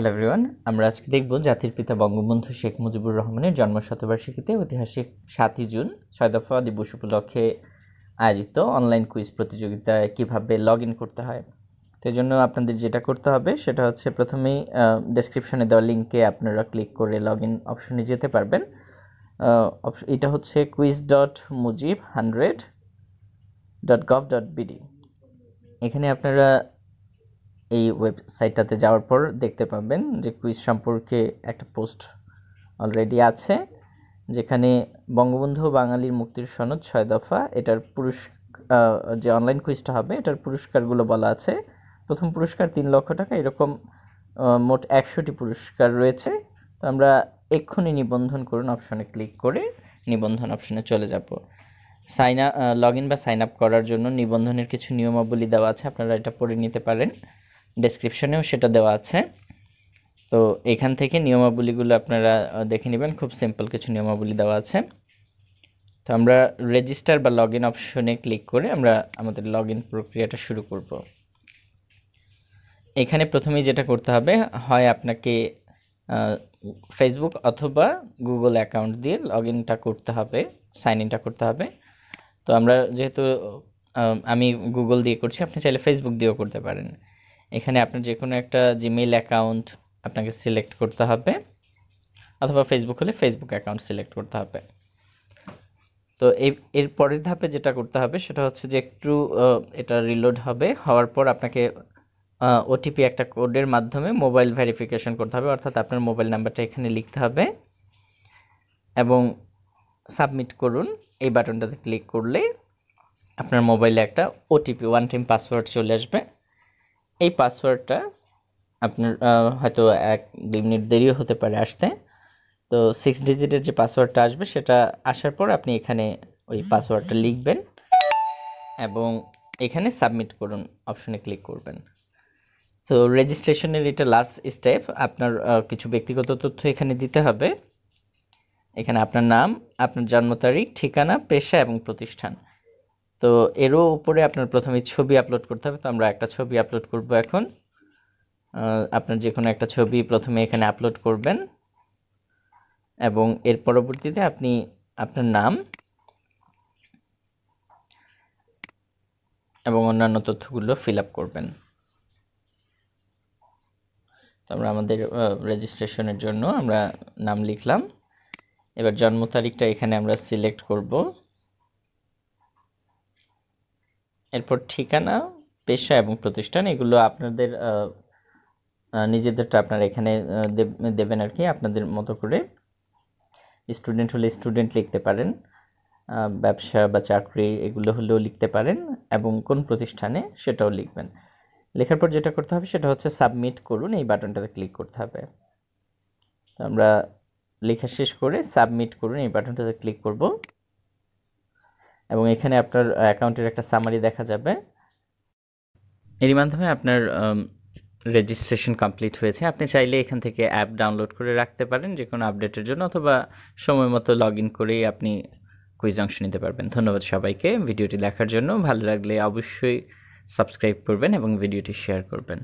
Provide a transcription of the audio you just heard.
hello everyone আমরা আজকে দেখব জাতির পিতা বঙ্গবন্ধু শেখ মুজিবুর রহমানের জন্ম শতবার্ষিকীতে ঐতিহাসিক সাতই জুন ছয় দফা দিবস উপলক্ষে আয়োজিত অনলাইন কুইজ প্রতিযোগিতায় কিভাবে লগ ইন করতে হয় তো এই জন্য আপনাদের যেটা করতে হবে সেটা হচ্ছে প্রথমেই ডেসক্রিপশনে দেওয়া লিঙ্কে আপনারা ক্লিক করে লগ ইন অপশনে যেতে পারবেন এটা হচ্ছে quiz dot Mujib hundred dot gov dot BD এখানে আপনারা এই ওয়েবসাইটটাতে যাওয়ার পর দেখতে পাবেন যে কুইজ সম্পর্কে একটা পোস্ট অলরেডি আছে যেখানে বঙ্গবন্ধু বাঙালির মুক্তির সনদ ছয় দফা এটার পুরুষ যে অনলাইন কুইজটা হবে এটার পুরস্কারগুলো বলা আছে প্রথম পুরস্কার তিন লক্ষ টাকা এরকম মোট একশোটি পুরস্কার রয়েছে তো আমরা এক্ষুনি নিবন্ধন করুন অপশনে ক্লিক করে নিবন্ধন অপশনে চলে যাব সাইন আপ লগ ইন বা সাইন আপ করার জন্য নিবন্ধনের কিছু নিয়মাবলী দেওয়া আছে আপনারা এটা পড়ে নিতে পারেন ডেসক্রিপশনেও সেটা দেওয়া আছে তো এখান থেকে নিয়মাবলীগুলো আপনারা দেখে নেবেন খুব সিম্পল কিছু নিয়মাবলী দেওয়া আছে তো আমরা রেজিস্টার বা লগ ইন অপশনে ক্লিক করে আমরা আমাদের লগ ইন প্রক্রিয়াটা শুরু করব এখানে প্রথমেই যেটা করতে হবে হয় আপনাকে ফেসবুক অথবা গুগল অ্যাকাউন্ট দিয়ে লগ ইনটা করতে হবে সাইন ইনটা করতে হবে তো আমরা যেহেতু আমি গুগল দিয়ে করছি আপনি চাইলে ফেসবুক দিয়েও করতে পারেন এখানে আপনার যে কোনো একটা জিমেইল অ্যাকাউন্ট আপনাকে সিলেক্ট করতে হবে অথবা ফেসবুক হলে ফেসবুক অ্যাকাউন্ট সিলেক্ট করতে হবে তো এই এর পরের ধাপে যেটা করতে হবে সেটা হচ্ছে যে একটু এটা রিলোড হবে হওয়ার পর আপনাকে ওটিপি একটা কোডের মাধ্যমে মোবাইল ভেরিফিকেশন করতে হবে অর্থাৎ আপনার মোবাইল নাম্বারটা এখানে লিখতে হবে এবং সাবমিট করুন এই বাটনটাতে ক্লিক করলে আপনার মোবাইলে একটা ওটিপি ওয়ান টাইম পাসওয়ার্ড চলে আসবে এই পাসওয়ার্ডটা আপনার হয়তো এক দুই মিনিট দেরিও হতে পারে আসতে তো সিক্স ডিজিটের যে পাসওয়ার্ডটা আসবে সেটা আসার পর আপনি এখানে ওই পাসওয়ার্ডটা লিখবেন এবং এখানে সাবমিট করুন অপশনে ক্লিক করবেন তো রেজিস্ট্রেশনের এটা লাস্ট স্টেপ আপনার কিছু ব্যক্তিগত তথ্য এখানে দিতে হবে এখানে আপনার নাম আপনার জন্ম তারিখ ঠিকানা পেশা এবং প্রতিষ্ঠান তো এরও উপরে আপনার প্রথমে ছবি আপলোড করতে হবে তো আমরা একটা ছবি আপলোড করব এখন আপনার যে কোনো একটা ছবি প্রথমে এখানে আপলোড করবেন এবং এর পরবর্তীতে আপনি আপনার নাম এবং অন্যান্য তথ্যগুলো ফিল আপ করবেন তো আমরা আমাদের রেজিস্ট্রেশনের জন্য আমরা নাম লিখলাম এবার জন্ম তারিখটা এখানে আমরা সিলেক্ট করব এরপর ঠিকানা পেশা এবং প্রতিষ্ঠান এগুলো আপনাদের নিজেদেরটা আপনারা এখানে দেবেন আর কি আপনাদের মতো করে স্টুডেন্ট হলে স্টুডেন্ট লিখতে পারেন ব্যবসা বা চাকরি এগুলো হলেও লিখতে পারেন এবং কোন প্রতিষ্ঠানে সেটাও লিখবেন লেখার পর যেটা করতে হবে সেটা হচ্ছে সাবমিট করুন এই বাটনটাতে ক্লিক করতে হবে তো আমরা লেখা শেষ করে সাবমিট করুন এই বাটনটাতে ক্লিক করব এবং এখানে আপনার অ্যাকাউন্টের একটা সামারি দেখা যাবে এরই মাধ্যমে আপনার রেজিস্ট্রেশন কমপ্লিট হয়েছে আপনি চাইলে এখান থেকে অ্যাপ ডাউনলোড করে রাখতে পারেন যে কোনো আপডেটের জন্য অথবা সময় মতো লগ ইন করেই আপনি কুইজ অংশ নিতে পারবেন ধন্যবাদ সবাইকে ভিডিওটি দেখার জন্য ভালো লাগলে অবশ্যই সাবস্ক্রাইব করবেন এবং ভিডিওটি শেয়ার করবেন